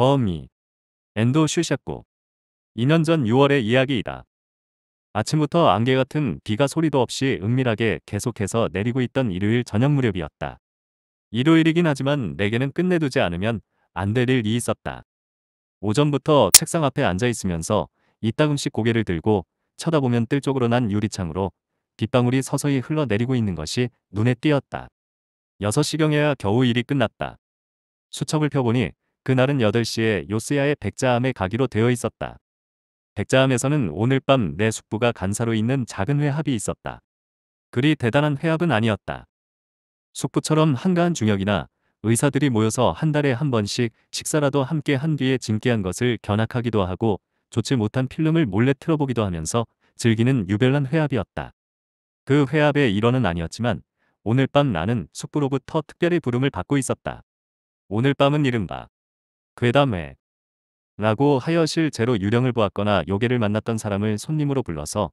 거미 엔도 슈샤고 2년 전 6월의 이야기이다. 아침부터 안개 같은 비가 소리도 없이 은밀하게 계속해서 내리고 있던 일요일 저녁 무렵이었다. 일요일이긴 하지만 내게는 끝내두지 않으면 안 될 일이 있었다. 오전부터 책상 앞에 앉아 있으면서 이따금씩 고개를 들고 쳐다보면 뜰 쪽으로 난 유리창으로 빗방울이 서서히 흘러내리고 있는 것이 눈에 띄었다. 6시경에야 겨우 일이 끝났다. 수첩을 펴보니 그날은 8시에 요스야의 백자암에 가기로 되어 있었다. 백자암에서는 오늘 밤 내 숙부가 간사로 있는 작은 회합이 있었다. 그리 대단한 회합은 아니었다. 숙부처럼 한가한 중역이나 의사들이 모여서 한 달에 한 번씩 식사라도 함께 한 뒤에 징계한 것을 견학하기도 하고 좋지 못한 필름을 몰래 틀어보기도 하면서 즐기는 유별난 회합이었다. 그 회합의 일원은 아니었지만 오늘 밤 나는 숙부로부터 특별히 부름을 받고 있었다. 오늘 밤은 이른바 괴담회 라고 하여 실제로 유령을 보았거나 요괴를 만났던 사람을 손님으로 불러서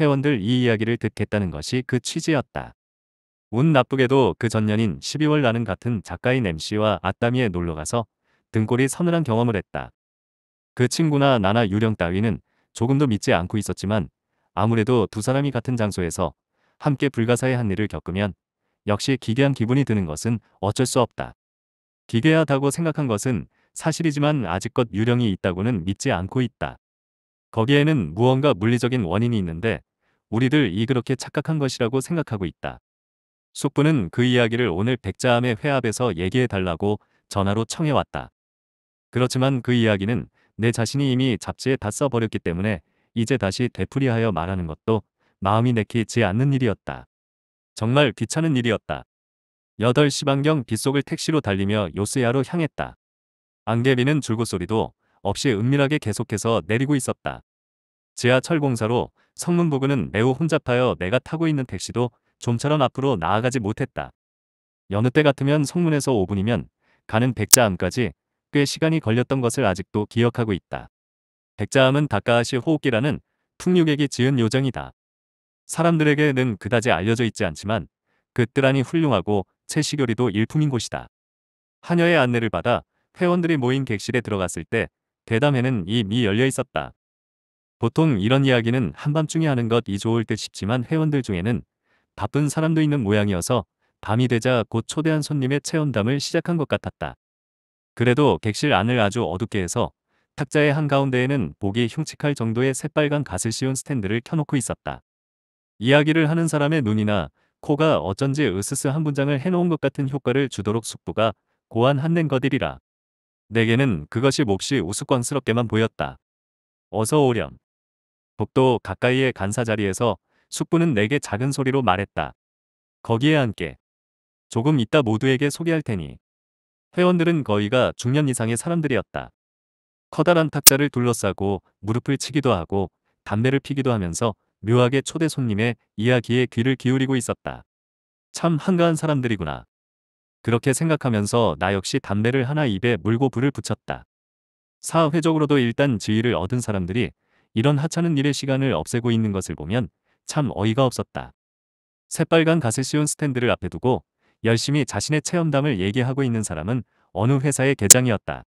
회원들 이 이야기를 듣겠다는 것이 그 취지였다. 운 나쁘게도 그 전년인 12월 나는 같은 작가인 MC와 아따미에 놀러가서 등골이 서늘한 경험을 했다. 그 친구나 나나 유령 따위는 조금도 믿지 않고 있었지만 아무래도 두 사람이 같은 장소에서 함께 불가사의 한 일을 겪으면 역시 기괴한 기분이 드는 것은 어쩔 수 없다. 기괴하다고 생각한 것은 사실이지만 아직껏 유령이 있다고는 믿지 않고 있다. 거기에는 무언가 물리적인 원인이 있는데 우리들이 그렇게 착각한 것이라고 생각하고 있다. 숙부는 그 이야기를 오늘 백자암의 회합에서 얘기해달라고 전화로 청해왔다. 그렇지만 그 이야기는 내 자신이 이미 잡지에 다 써버렸기 때문에 이제 다시 되풀이하여 말하는 것도 마음이 내키지 않는 일이었다. 정말 귀찮은 일이었다. 8시 반경 빗속을 택시로 달리며 요스야로 향했다. 안개비는 줄곧소리도 없이 은밀하게 계속해서 내리고 있었다. 지하철 공사로 성문 부근은 매우 혼잡하여 내가 타고 있는 택시도 좀처럼 앞으로 나아가지 못했다. 여느 때 같으면 성문에서 5분이면 가는 백자암까지 꽤 시간이 걸렸던 것을 아직도 기억하고 있다. 백자암은 다카아시 호흡기라는 풍류객이 지은 요정이다. 사람들에게는 그다지 알려져 있지 않지만 그뜰안이 훌륭하고 채시교리도 일품인 곳이다. 하녀의 안내를 받아 회원들이 모인 객실에 들어갔을 때 대담회는 이미 열려 있었다. 보통 이런 이야기는 한밤중에 하는 것 이 좋을 듯 싶지만 회원들 중에는 바쁜 사람도 있는 모양이어서 밤이 되자 곧 초대한 손님의 체험담을 시작한 것 같았다. 그래도 객실 안을 아주 어둡게 해서 탁자의 한가운데에는 보기 흉측할 정도의 새빨간 갓을 씌운 스탠드를 켜놓고 있었다. 이야기를 하는 사람의 눈이나 코가 어쩐지 으스스 한 문장을 해놓은 것 같은 효과를 주도록 숙부가 고안 한낸 것들이라. 내게는 그것이 몹시 우스꽝스럽게만 보였다. 어서 오렴. 독도 가까이의 간사 자리에서 숙부는 내게 작은 소리로 말했다. 거기에 함께 조금 이따 모두에게 소개할 테니. 회원들은 거의가 중년 이상의 사람들이었다. 커다란 탁자를 둘러싸고 무릎을 치기도 하고 담배를 피기도 하면서 묘하게 초대 손님의 이야기에 귀를 기울이고 있었다. 참 한가한 사람들이구나. 그렇게 생각하면서 나 역시 담배를 하나 입에 물고 불을 붙였다. 사회적으로도 일단 지위를 얻은 사람들이 이런 하찮은 일의 시간을 없애고 있는 것을 보면 참 어이가 없었다. 새빨간 가을씌온 스탠드를 앞에 두고 열심히 자신의 체험담을 얘기하고 있는 사람은 어느 회사의 계장이었다.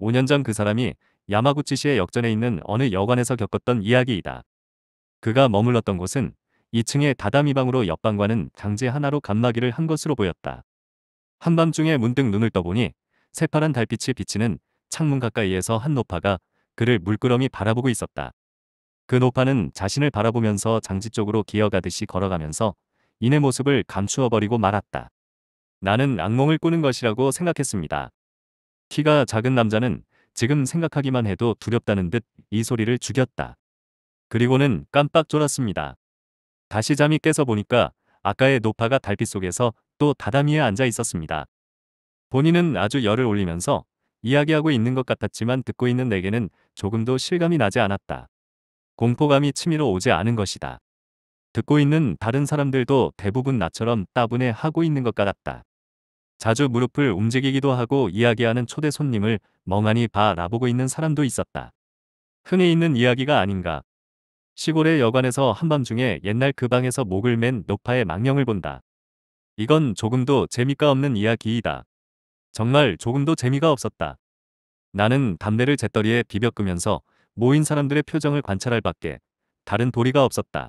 5년 전 그 사람이 야마구치시의 역전에 있는 어느 여관에서 겪었던 이야기이다. 그가 머물렀던 곳은 2층의 다다미방으로 옆방과는 강제 하나로 감마기를 한 것으로 보였다. 한밤중에 문득 눈을 떠보니 새파란 달빛이 비치는 창문 가까이에서 한 노파가 그를 물끄러미 바라보고 있었다. 그 노파는 자신을 바라보면서 장지 쪽으로 기어가듯이 걸어가면서 이내 모습을 감추어버리고 말았다. 나는 악몽을 꾸는 것이라고 생각했습니다. 키가 작은 남자는 지금 생각하기만 해도 두렵다는 듯 이 소리를 죽였다. 그리고는 깜빡 졸았습니다. 다시 잠이 깨서 보니까 아까의 노파가 달빛 속에서 또 다다미에 앉아 있었습니다. 본인은 아주 열을 올리면서 이야기하고 있는 것 같았지만 듣고 있는 내게는 조금도 실감이 나지 않았다. 공포감이 치밀어 오지 않은 것이다. 듣고 있는 다른 사람들도 대부분 나처럼 따분해 하고 있는 것 같았다. 자주 무릎을 움직이기도 하고 이야기하는 초대 손님을 멍하니 바라보고 있는 사람도 있었다. 흔해 있는 이야기가 아닌가 시골의 여관에서 한밤중에 옛날 그 방에서 목을 맨 노파의 망령을 본다. 이건 조금도 재미가 없는 이야기이다. 정말 조금도 재미가 없었다. 나는 담배를 재떨이에 비벼 끄면서 모인 사람들의 표정을 관찰할 밖에 다른 도리가 없었다.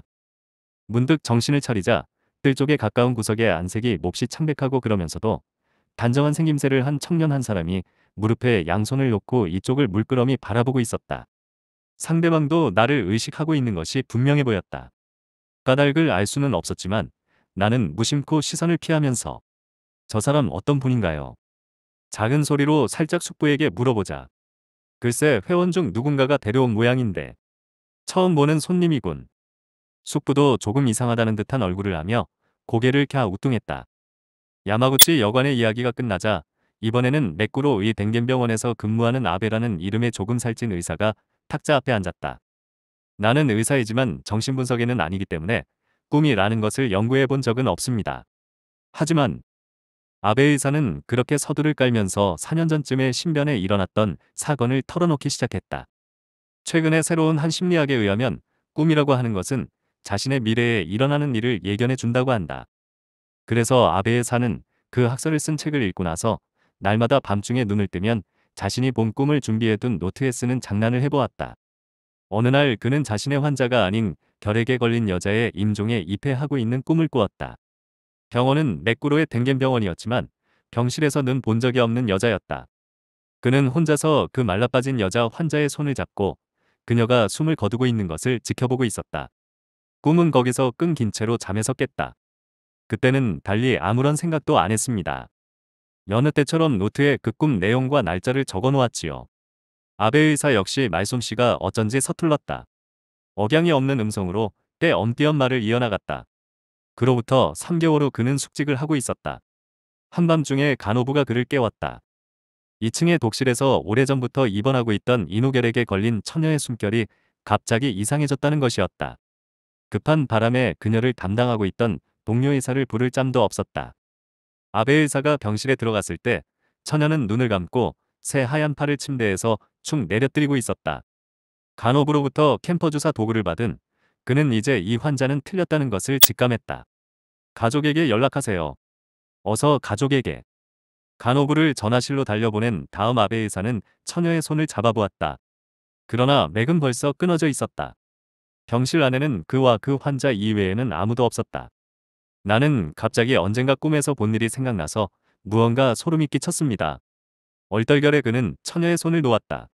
문득 정신을 차리자 뜰 쪽에 가까운 구석에 안색이 몹시 창백하고 그러면서도 단정한 생김새를 한 청년 한 사람이 무릎에 양손을 놓고 이쪽을 물끄러미 바라보고 있었다. 상대방도 나를 의식하고 있는 것이 분명해 보였다. 까닭을 알 수는 없었지만 나는 무심코 시선을 피하면서 저 사람 어떤 분인가요? 작은 소리로 살짝 숙부에게 물어보자. 글쎄 회원 중 누군가가 데려온 모양인데 처음 보는 손님이군. 숙부도 조금 이상하다는 듯한 얼굴을 하며 고개를 캬 우뚱했다. 야마구치 여관의 이야기가 끝나자 이번에는 맥구로 의 댕겐병원에서 근무하는 아베라는 이름의 조금 살찐 의사가 탁자 앞에 앉았다. 나는 의사이지만 정신분석에는 아니기 때문에 꿈이라는 것을 연구해 본 적은 없습니다. 하지만 아베 의사는 그렇게 서두를 깔면서 4년 전쯤에 신변에 일어났던 사건을 털어놓기 시작했다. 최근에 새로운 한 심리학에 의하면 꿈이라고 하는 것은 자신의 미래에 일어나는 일을 예견해 준다고 한다. 그래서 아베 의사는 그 학설을 쓴 책을 읽고 나서 날마다 밤중에 눈을 뜨면 자신이 본 꿈을 준비해둔 노트에 쓰는 장난을 해보았다. 어느 날 그는 자신의 환자가 아닌 결핵에 걸린 여자의 임종에 입회하고 있는 꿈을 꾸었다. 병원은 맥구로의 댕겐병원이었지만 병실에서는 본 적이 없는 여자였다. 그는 혼자서 그 말라빠진 여자 환자의 손을 잡고 그녀가 숨을 거두고 있는 것을 지켜보고 있었다. 꿈은 거기서 끊긴 채로 잠에서 깼다. 그때는 달리 아무런 생각도 안 했습니다. 여느 때처럼 노트에 그 꿈 내용과 날짜를 적어놓았지요. 아베 의사 역시 말솜씨가 어쩐지 서툴렀다. 억양이 없는 음성으로 때 엄띄엄 말을 이어나갔다. 그로부터 3개월 후 그는 숙직을 하고 있었다. 한밤중에 간호부가 그를 깨웠다. 2층의 독실에서 오래전부터 입원하고 있던 이노결에게 걸린 처녀의 숨결이 갑자기 이상해졌다는 것이었다. 급한 바람에 그녀를 담당하고 있던 동료 의사를 부를 짬도 없었다. 아베 의사가 병실에 들어갔을 때 처녀는 눈을 감고 새 하얀 팔을 침대에서 축 내려뜨리고 있었다. 간호부로부터 캠퍼 주사 도구를 받은 그는 이제 이 환자는 틀렸다는 것을 직감했다. 가족에게 연락하세요. 어서 가족에게. 간호부를 전화실로 달려보낸 다음 아베 의사는 처녀의 손을 잡아보았다. 그러나 맥은 벌써 끊어져 있었다. 병실 안에는 그와 그 환자 이외에는 아무도 없었다. 나는 갑자기 언젠가 꿈에서 본 일이 생각나서 무언가 소름이 끼쳤습니다. 얼떨결에 그는 처녀의 손을 놓았다.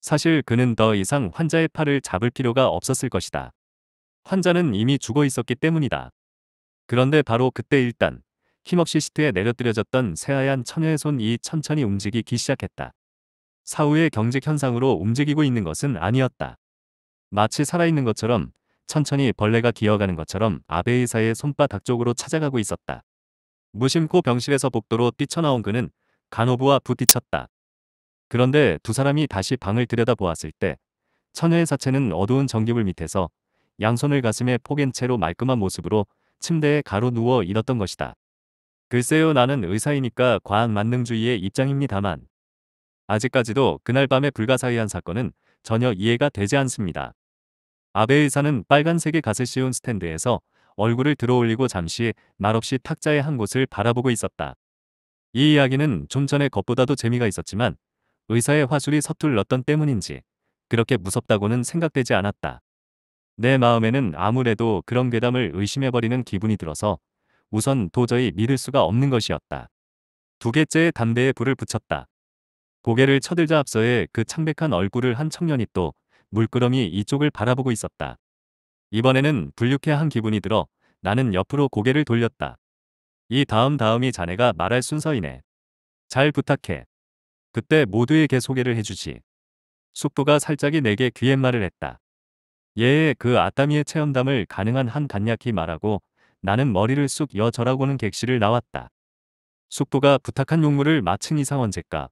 사실 그는 더 이상 환자의 팔을 잡을 필요가 없었을 것이다. 환자는 이미 죽어 있었기 때문이다. 그런데 바로 그때 일단 힘없이 시트에 내려뜨려졌던 새하얀 처녀의 손이 천천히 움직이기 시작했다. 사후의 경직 현상으로 움직이고 있는 것은 아니었다. 마치 살아있는 것처럼 천천히 벌레가 기어가는 것처럼 아베 의사의 손바닥 쪽으로 찾아가고 있었다. 무심코 병실에서 복도로 뛰쳐나온 그는 간호부와 부딪혔다. 그런데 두 사람이 다시 방을 들여다보았을 때 처녀의 사체는 어두운 전기불 밑에서 양손을 가슴에 포갠 채로 말끔한 모습으로 침대에 가로 누워 일었던 것이다. 글쎄요 나는 의사이니까 과한 만능주의의 입장입니다만 아직까지도 그날 밤의 불가사의한 사건은 전혀 이해가 되지 않습니다. 아베 의사는 빨간색의 갓을 씌운 스탠드에서 얼굴을 들어올리고 잠시 말없이 탁자의 한 곳을 바라보고 있었다. 이 이야기는 좀 전에 것보다도 재미가 있었지만 의사의 화술이 서툴렀던 때문인지 그렇게 무섭다고는 생각되지 않았다. 내 마음에는 아무래도 그런 괴담을 의심해버리는 기분이 들어서 우선 도저히 믿을 수가 없는 것이었다. 두 개째의 담배에 불을 붙였다. 고개를 쳐들자 앞서의 그 창백한 얼굴을 한 청년이 또 물끄러미 이쪽을 바라보고 있었다. 이번에는 불쾌한 기분이 들어 나는 옆으로 고개를 돌렸다. 이 다음 다음이 자네가 말할 순서이네. 잘 부탁해. 그때 모두에게 소개를 해주지. 숙도가 살짝이 내게 귀옛말을 했다. 예의 그 아따미의 체험담을 가능한 한 간략히 말하고 나는 머리를 쑥 여절하고는 객실을 나왔다. 숙도가 부탁한 용무를 마친 이상언제까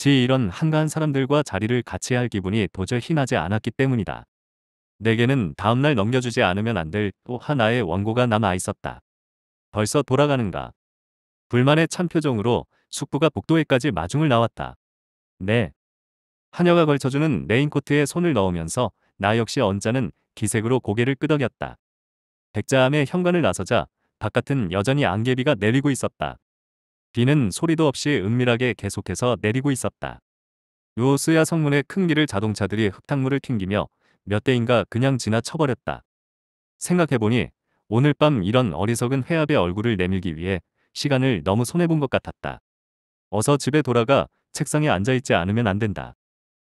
지 이런 한가한 사람들과 자리를 같이 할 기분이 도저히 나지 않았기 때문이다. 내게는 다음날 넘겨주지 않으면 안 될 또 하나의 원고가 남아 있었다. 벌써 돌아가는가? 불만의 찬 표정으로 숙부가 복도에까지 마중을 나왔다. 네. 하녀가 걸쳐주는 레인코트에 손을 넣으면서 나 역시 언자는 기색으로 고개를 끄덕였다. 백자함의 현관을 나서자 바깥은 여전히 안개비가 내리고 있었다. 비는 소리도 없이 은밀하게 계속해서 내리고 있었다. 루오스야 성문의 큰 길을 자동차들이 흙탕물을 튕기며 몇 대인가 그냥 지나쳐버렸다. 생각해보니 오늘 밤 이런 어리석은 회합의 얼굴을 내밀기 위해 시간을 너무 손해본 것 같았다. 어서 집에 돌아가 책상에 앉아있지 않으면 안 된다.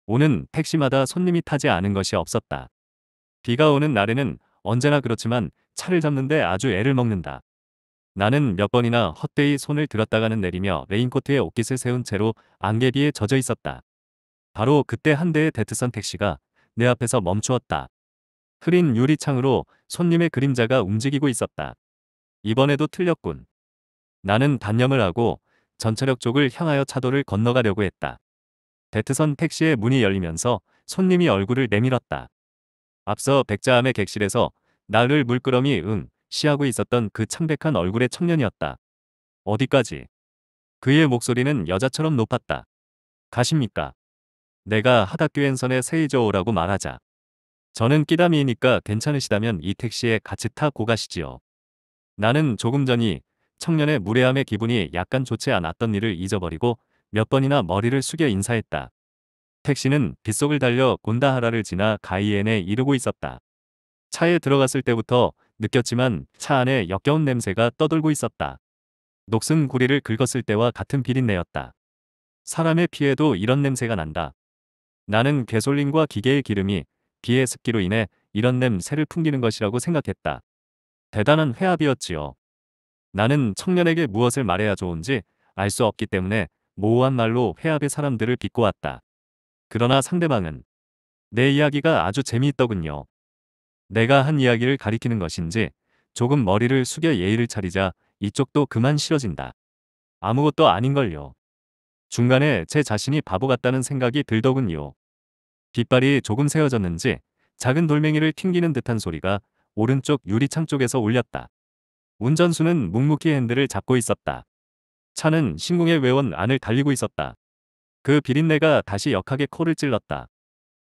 오는 택시마다 손님이 타지 않은 것이 없었다. 비가 오는 날에는 언제나 그렇지만 차를 잡는데 아주 애를 먹는다. 나는 몇 번이나 헛되이 손을 들었다가는 내리며 레인코트에 옷깃을 세운 채로 안개비에 젖어 있었다. 바로 그때 한 대의 데트선 택시가 내 앞에서 멈추었다. 흐린 유리창으로 손님의 그림자가 움직이고 있었다. 이번에도 틀렸군. 나는 단념을 하고 전철역 쪽을 향하여 차도를 건너가려고 했다. 데트선 택시의 문이 열리면서 손님이 얼굴을 내밀었다. 앞서 백자암의 객실에서 나를 물끄러미 응 시하고 있었던 그 창백한 얼굴의 청년이었다. 어디까지? 그의 목소리는 여자처럼 높았다. 가십니까? 내가 하다교엔선에 세이저오라고 말하자. 저는 끼담이니까 괜찮으시다면 이 택시에 같이 타고 가시지요. 나는 조금 전이 청년의 무례함의 기분이 약간 좋지 않았던 일을 잊어버리고 몇 번이나 머리를 숙여 인사했다. 택시는 빗속을 달려 곤다하라를 지나 가이엔에 이르고 있었다. 차에 들어갔을 때부터 느꼈지만 차 안에 역겨운 냄새가 떠돌고 있었다. 녹슨 구리를 긁었을 때와 같은 비린내였다. 사람의 피에도 이런 냄새가 난다. 나는 개솔린과 기계의 기름이 비의 습기로 인해 이런 냄새를 풍기는 것이라고 생각했다. 대단한 회합이었지요. 나는 청년에게 무엇을 말해야 좋은지 알 수 없기 때문에 모호한 말로 회합의 사람들을 비꼬았다. 그러나 상대방은 내 이야기가 아주 재미있더군요. 내가 한 이야기를 가리키는 것인지 조금 머리를 숙여 예의를 차리자 이쪽도 그만 싫어진다. 아무것도 아닌걸요. 중간에 제 자신이 바보 같다는 생각이 들더군요. 빗발이 조금 세어졌는지 작은 돌멩이를 튕기는 듯한 소리가 오른쪽 유리창 쪽에서 울렸다. 운전수는 묵묵히 핸들을 잡고 있었다. 차는 신궁의 외원 안을 달리고 있었다. 그 비린내가 다시 역하게 코를 찔렀다.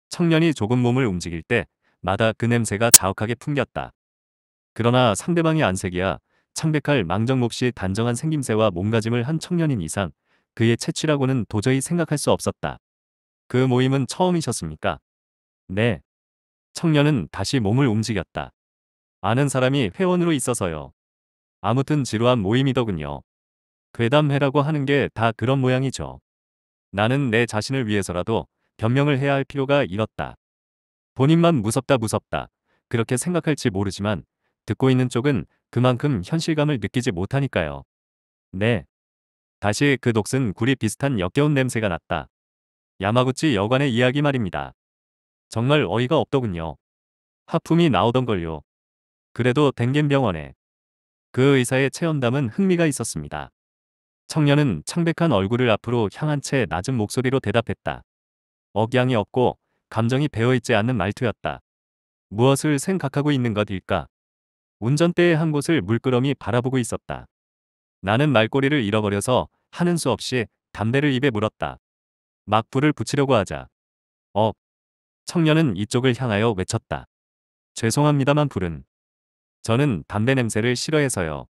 청년이 조금 몸을 움직일 때 마다 그 냄새가 자욱하게 풍겼다. 그러나 상대방의 안색이야 창백할 망정 몹시 단정한 생김새와 몸가짐을 한 청년인 이상 그의 채취라고는 도저히 생각할 수 없었다. 그 모임은 처음이셨습니까? 네. 청년은 다시 몸을 움직였다. 아는 사람이 회원으로 있어서요. 아무튼 지루한 모임이더군요. 괴담회라고 하는 게 다 그런 모양이죠. 나는 내 자신을 위해서라도 변명을 해야 할 필요가 잃었다 본인만 무섭다 무섭다 그렇게 생각할지 모르지만 듣고 있는 쪽은 그만큼 현실감을 느끼지 못하니까요. 네. 다시 그 녹슨 굴이 비슷한 역겨운 냄새가 났다. 야마구치 여관의 이야기 말입니다. 정말 어이가 없더군요. 하품이 나오던걸요. 그래도 댕겐 병원에 그 의사의 체험담은 흥미가 있었습니다. 청년은 창백한 얼굴을 앞으로 향한 채 낮은 목소리로 대답했다. 억양이 없고 감정이 배어있지 않는 말투였다. 무엇을 생각하고 있는 것일까? 운전대의 한 곳을 물끄러미 바라보고 있었다. 나는 말꼬리를 잃어버려서 하는 수 없이 담배를 입에 물었다. 막 불을 붙이려고 하자. 어. 청년은 이쪽을 향하여 외쳤다. 죄송합니다만 불은. 저는 담배 냄새를 싫어해서요.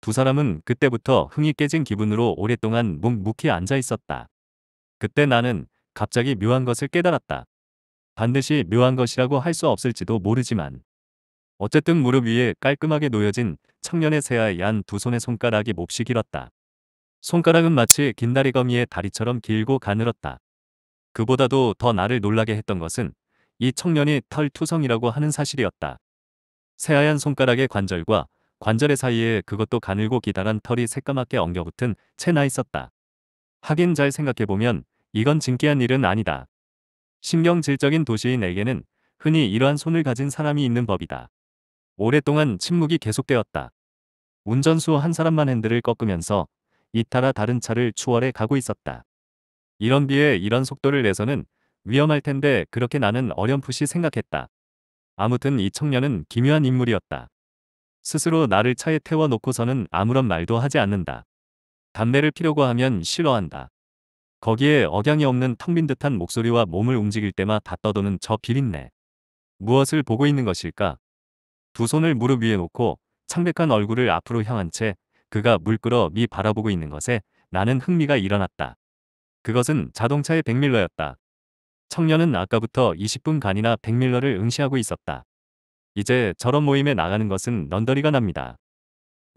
두 사람은 그때부터 흥이 깨진 기분으로 오랫동안 묵묵히 앉아 있었다. 그때 나는 갑자기 묘한 것을 깨달았다. 반드시 묘한 것이라고 할 수 없을지도 모르지만 어쨌든 무릎 위에 깔끔하게 놓여진 청년의 새하얀 얀두 손의 손가락이 몹시 길었다. 손가락은 마치 긴다리 거미의 다리처럼 길고 가늘었다. 그보다도 더 나를 놀라게 했던 것은 이 청년이 털투성이라고 하는 사실이었다. 새하얀 손가락의 관절과 관절의 사이에 그것도 가늘고 기다란 털이 새까맣게 엉겨붙은 채 나 있었다. 하긴 잘 생각해보면 이건 진기한 일은 아니다. 신경질적인 도시인에게는 흔히 이러한 손을 가진 사람이 있는 법이다. 오랫동안 침묵이 계속되었다. 운전수 한 사람만 핸들을 꺾으면서 잇따라 다른 차를 추월해 가고 있었다. 이런 비에 이런 속도를 내서는 위험할 텐데 그렇게 나는 어렴풋이 생각했다. 아무튼 이 청년은 기묘한 인물이었다. 스스로 나를 차에 태워놓고서는 아무런 말도 하지 않는다. 담배를 피려고 하면 싫어한다. 거기에 억양이 없는 텅 빈 듯한 목소리와 몸을 움직일 때마다 떠도는 저 비린내. 무엇을 보고 있는 것일까? 두 손을 무릎 위에 놓고 창백한 얼굴을 앞으로 향한 채 그가 물끄러 미 바라보고 있는 것에 나는 흥미가 일어났다. 그것은 자동차의 백밀러였다. 청년은 아까부터 20분간이나 백밀러를 응시하고 있었다. 이제 저런 모임에 나가는 것은 넌더리가 납니다.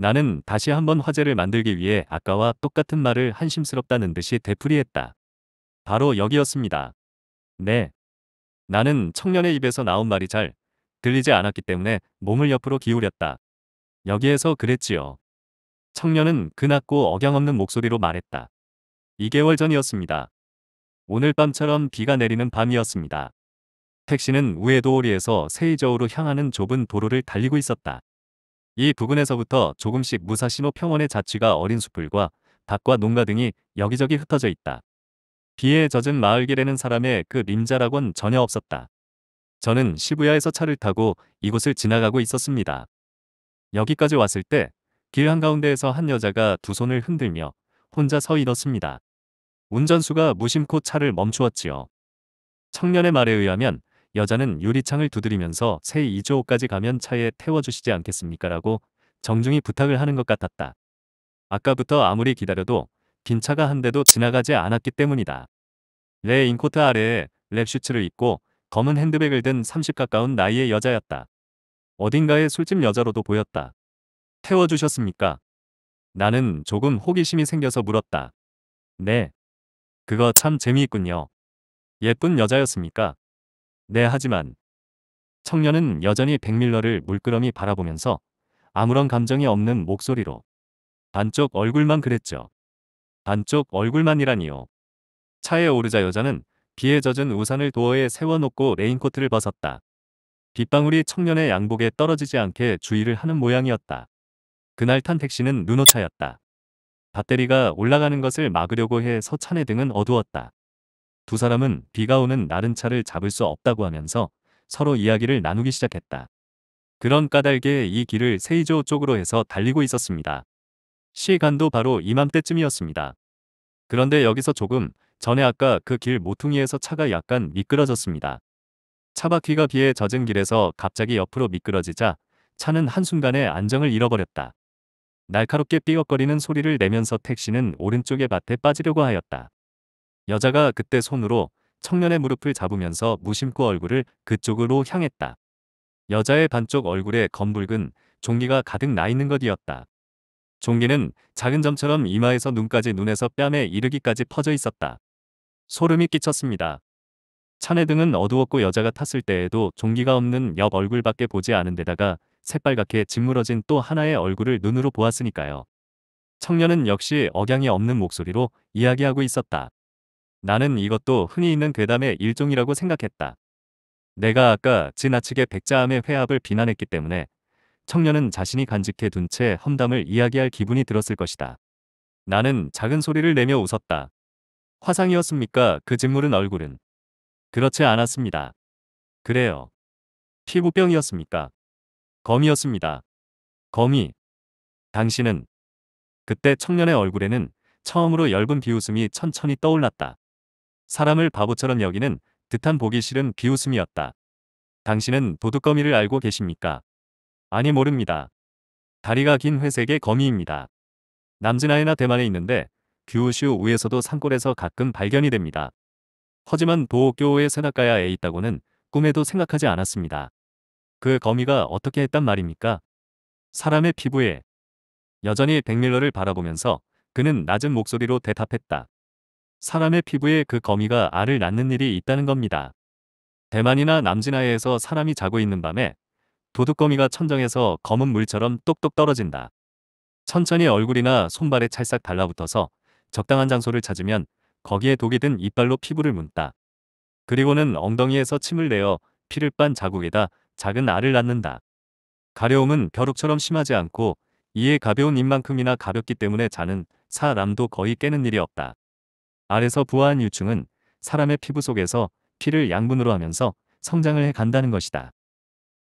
나는 다시 한번 화제를 만들기 위해 아까와 똑같은 말을 한심스럽다는 듯이 되풀이했다. 바로 여기였습니다. 네. 나는 청년의 입에서 나온 말이 잘 들리지 않았기 때문에 몸을 옆으로 기울였다. 여기에서 그랬지요. 청년은 그 낮고 억양없는 목소리로 말했다. 2개월 전이었습니다. 오늘 밤처럼 비가 내리는 밤이었습니다. 택시는 우에도오리에서 세이저우로 향하는 좁은 도로를 달리고 있었다. 이 부근에서부터 조금씩 무사시노 평원의 자취가 어린 숲불과 닭과 농가 등이 여기저기 흩어져 있다. 비에 젖은 마을길에는 사람의 그림자라곤 전혀 없었다. 저는 시부야에서 차를 타고 이곳을 지나가고 있었습니다. 여기까지 왔을 때 길 한가운데에서 한 여자가 두 손을 흔들며 혼자 서 있었습니다. 운전수가 무심코 차를 멈추었지요. 청년의 말에 의하면 여자는 유리창을 두드리면서 새 2조까지 가면 차에 태워주시지 않겠습니까? 라고 정중히 부탁을 하는 것 같았다. 아까부터 아무리 기다려도 빈 차가 한 대도 지나가지 않았기 때문이다. 레 인코트 아래에 랩슈츠를 입고 검은 핸드백을 든 30 가까운 나이의 여자였다. 어딘가의 술집 여자로도 보였다. 태워주셨습니까? 나는 조금 호기심이 생겨서 물었다. 네. 그거 참 재미있군요. 예쁜 여자였습니까? 네 하지만 청년은 여전히 백밀러를 물끄러미 바라보면서 아무런 감정이 없는 목소리로 반쪽 얼굴만 그랬죠. 반쪽 얼굴만이라니요. 차에 오르자 여자는 비에 젖은 우산을 도어에 세워놓고 레인코트를 벗었다. 빗방울이 청년의 양복에 떨어지지 않게 주의를 하는 모양이었다. 그날 탄 택시는 눈호차였다 배터리가 올라가는 것을 막으려고 해서 차내 등은 어두웠다. 두 사람은 비가 오는 날은 차를 잡을 수 없다고 하면서 서로 이야기를 나누기 시작했다. 그런 까닭에 이 길을 세이조 쪽으로 해서 달리고 있었습니다. 시간도 바로 이맘때쯤이었습니다. 그런데 여기서 조금 전에 아까 그 길 모퉁이에서 차가 약간 미끄러졌습니다. 차바퀴가 비에 젖은 길에서 갑자기 옆으로 미끄러지자 차는 한순간에 안정을 잃어버렸다. 날카롭게 삐걱거리는 소리를 내면서 택시는 오른쪽의 밭에 빠지려고 하였다. 여자가 그때 손으로 청년의 무릎을 잡으면서 무심코 얼굴을 그쪽으로 향했다. 여자의 반쪽 얼굴에 검붉은 종기가 가득 나 있는 것이었다. 종기는 작은 점처럼 이마에서 눈까지 눈에서 뺨에 이르기까지 퍼져 있었다. 소름이 끼쳤습니다. 차내 등은 어두웠고 여자가 탔을 때에도 종기가 없는 옆 얼굴밖에 보지 않은 데다가 새빨갛게 짓무러진 또 하나의 얼굴을 눈으로 보았으니까요. 청년은 역시 억양이 없는 목소리로 이야기하고 있었다. 나는 이것도 흔히 있는 괴담의 일종이라고 생각했다. 내가 아까 지나치게 백자암의 회합을 비난했기 때문에 청년은 자신이 간직해 둔 채 험담을 이야기할 기분이 들었을 것이다. 나는 작은 소리를 내며 웃었다. 화상이었습니까? 그진물은 얼굴은? 그렇지 않았습니다. 그래요. 피부병이었습니까? 거미였습니다. 거미. 당신은 그때 청년의 얼굴에는 처음으로 엷은 비웃음이 천천히 떠올랐다. 사람을 바보처럼 여기는 듯한 보기 싫은 비웃음이었다. 당신은 도둑거미를 알고 계십니까? 아니 모릅니다. 다리가 긴 회색의 거미입니다. 남진아이나 대만에 있는데 규슈 우에서도 산골에서 가끔 발견이 됩니다. 하지만 도교의 세나카야에 있다고는 꿈에도 생각하지 않았습니다. 그 거미가 어떻게 했단 말입니까? 사람의 피부에 여전히 백밀러를 바라보면서 그는 낮은 목소리로 대답했다. 사람의 피부에 그 거미가 알을 낳는 일이 있다는 겁니다. 대만이나 남진아에서 사람이 자고 있는 밤에 도둑거미가 천정에서 검은 물처럼 똑똑 떨어진다. 천천히 얼굴이나 손발에 찰싹 달라붙어서 적당한 장소를 찾으면 거기에 독이 든 이빨로 피부를 문다. 그리고는 엉덩이에서 침을 내어 피를 빤 자국에다 작은 알을 낳는다. 가려움은 벼룩처럼 심하지 않고 이에 가벼운 입만큼이나 가볍기 때문에 자는 사람도 거의 깨는 일이 없다. 알에서 부화한 유충은 사람의 피부 속에서 피를 양분으로 하면서 성장을 해 간다는 것이다.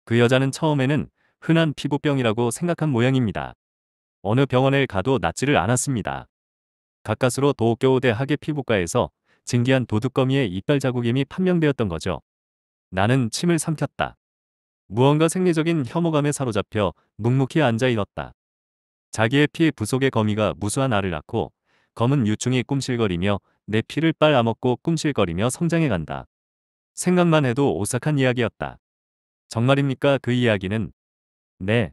그 여자는 처음에는 흔한 피부병이라고 생각한 모양입니다. 어느 병원에 가도 낫지를 않았습니다. 가까스로 도쿄대 학의 피부과에서 증기한 도둑거미의 이빨 자국임이 판명되었던 거죠. 나는 침을 삼켰다. 무언가 생리적인 혐오감에 사로잡혀 묵묵히 앉아 있었다. 자기의 피 부속의 거미가 무수한 알을 낳고 검은 유충이 꿈실거리며 내 피를 빨아먹고 꿈실거리며 성장해간다. 생각만 해도 오싹한 이야기였다. 정말입니까 그 이야기는? 네.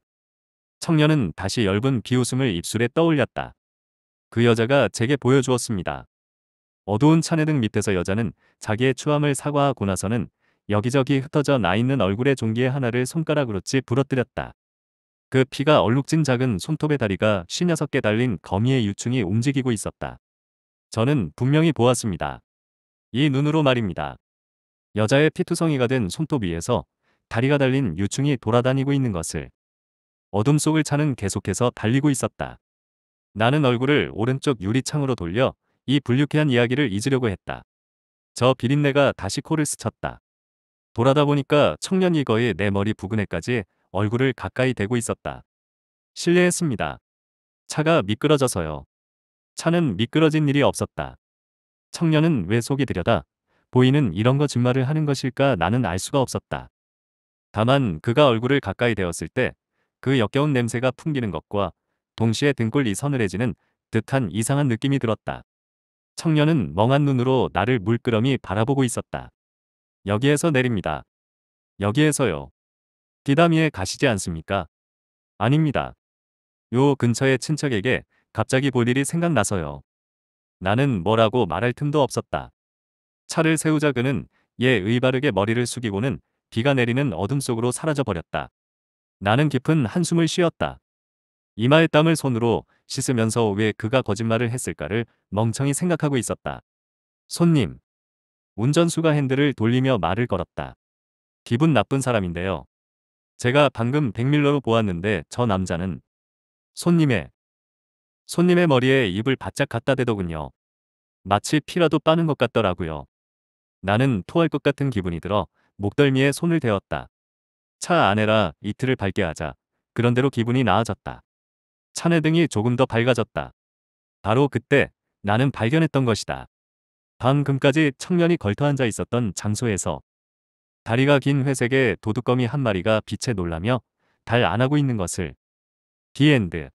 청년은 다시 엷은 비웃음을 입술에 떠올렸다. 그 여자가 제게 보여주었습니다. 어두운 차내등 밑에서 여자는 자기의 추함을 사과하고 나서는 여기저기 흩어져 나 있는 얼굴의 종기의 하나를 손가락으로 찌 부러뜨렸다. 그 피가 얼룩진 작은 손톱의 다리가 56개 달린 거미의 유충이 움직이고 있었다. 저는 분명히 보았습니다. 이 눈으로 말입니다. 여자의 피투성이가 된 손톱 위에서 다리가 달린 유충이 돌아다니고 있는 것을 어둠 속을 차는 계속해서 달리고 있었다. 나는 얼굴을 오른쪽 유리창으로 돌려 이 불유쾌한 이야기를 잊으려고 했다. 저 비린내가 다시 코를 스쳤다. 돌아다 보니까 청년이 거의 내 머리 부근에까지 얼굴을 가까이 대고 있었다. 실례했습니다. 차가 미끄러져서요. 차는 미끄러진 일이 없었다. 청년은 왜 속이 들여다 보이는 이런 거짓말을 하는 것일까 나는 알 수가 없었다. 다만 그가 얼굴을 가까이 대었을 때 그 역겨운 냄새가 풍기는 것과 동시에 등골이 서늘해지는 듯한 이상한 느낌이 들었다. 청년은 멍한 눈으로 나를 물끄러미 바라보고 있었다. 여기에서 내립니다. 여기에서요. 비다미에 가시지 않습니까? 아닙니다. 요 근처의 친척에게 갑자기 볼 일이 생각나서요. 나는 뭐라고 말할 틈도 없었다. 차를 세우자 그는 예 의바르게 머리를 숙이고는 비가 내리는 어둠 속으로 사라져버렸다. 나는 깊은 한숨을 쉬었다. 이마에 땀을 손으로 씻으면서 왜 그가 거짓말을 했을까를 멍청히 생각하고 있었다. 손님. 운전수가 핸들을 돌리며 말을 걸었다. 기분 나쁜 사람인데요. 제가 방금 백밀러로 보았는데 저 남자는 손님의 손님의 머리에 입을 바짝 갖다 대더군요. 마치 피라도 빠는 것 같더라고요. 나는 토할 것 같은 기분이 들어 목덜미에 손을 대었다. 차 안에라 이틀을 밝게 하자. 그런대로 기분이 나아졌다. 차내 등이 조금 더 밝아졌다. 바로 그때 나는 발견했던 것이다. 방금까지 청년이 걸터앉아 있었던 장소에서 다리가 긴 회색의 도둑거미 한 마리가 빛에 놀라며 달 안하고 있는 것을 디엔드